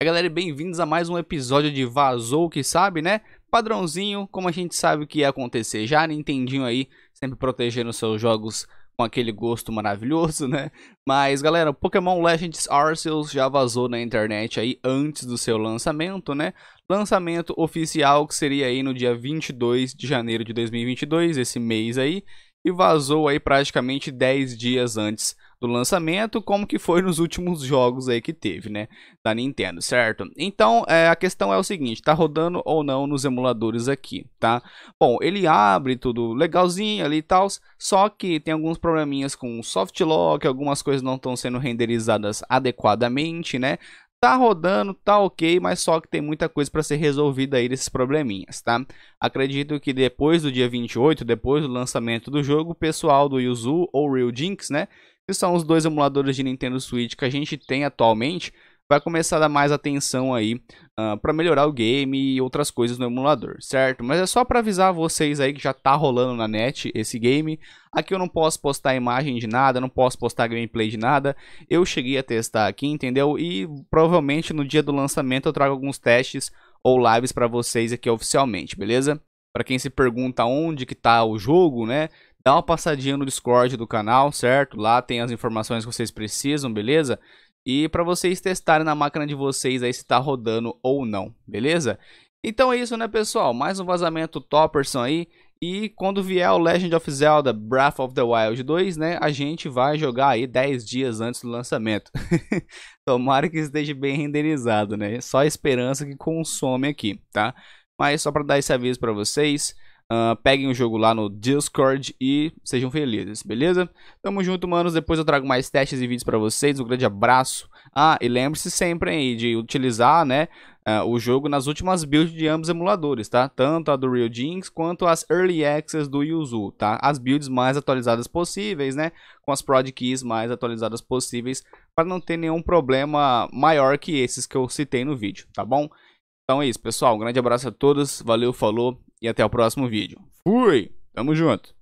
É galera, bem-vindos a mais um episódio de Vazou que sabe, né? Padrãozinho, como a gente sabe o que ia acontecer já, Nintendinho aí, sempre protegendo seus jogos com aquele gosto maravilhoso, né? Mas galera, Pokémon Legends Arceus já vazou na internet aí antes do seu lançamento, né? Lançamento oficial que seria aí no dia 22 de janeiro de 2022, esse mês aí e vazou aí praticamente 10 dias antes do lançamento, como que foi nos últimos jogos aí que teve, né, da Nintendo, certo? Então, é, a questão é o seguinte, tá rodando ou não nos emuladores aqui, tá? Bom, ele abre tudo legalzinho ali e tal, só que tem alguns probleminhas com soft lock, algumas coisas não estão sendo renderizadas adequadamente, né? Tá rodando, tá ok, mas só que tem muita coisa para ser resolvida aí desses probleminhas, tá? Acredito que depois do dia 28, depois do lançamento do jogo, o pessoal do Yuzu ou Real Jinx, né? Que são os dois emuladores de Nintendo Switch que a gente tem atualmente, vai começar a dar mais atenção aí uh, ah, para melhorar o game e outras coisas no emulador, certo? Mas é só para avisar vocês aí que já tá rolando na net esse game. Aqui eu não posso postar imagem de nada, não posso postar gameplay de nada. Eu cheguei a testar aqui, entendeu? E provavelmente no dia do lançamento eu trago alguns testes ou lives para vocês aqui oficialmente, beleza? Para quem se pergunta onde que tá o jogo, né? Dá uma passadinha no Discord do canal, certo? Lá tem as informações que vocês precisam, beleza? e para vocês testarem na máquina de vocês aí se está rodando ou não, beleza? Então é isso, né, pessoal? Mais um vazamento Topperson aí. E quando vier o Legend of Zelda Breath of the Wild 2, né, a gente vai jogar aí 10 dias antes do lançamento. Tomara que esteja bem renderizado, né? Só a esperança que consome aqui, tá? Mas só para dar esse aviso para vocês, Uh, peguem o jogo lá no Discord e sejam felizes, beleza? Tamo junto, manos. Depois eu trago mais testes e vídeos para vocês. Um grande abraço. Ah, e lembre-se sempre aí de utilizar, né, uh, o jogo nas últimas builds de ambos os emuladores, tá? Tanto a do Real Jinx quanto as Early Access do Yuzu, tá? As builds mais atualizadas possíveis, né? Com as prod keys mais atualizadas possíveis para não ter nenhum problema maior que esses que eu citei no vídeo, tá bom? Então é isso, pessoal. Um grande abraço a todos. Valeu, falou e até o próximo vídeo. Fui! Tamo junto!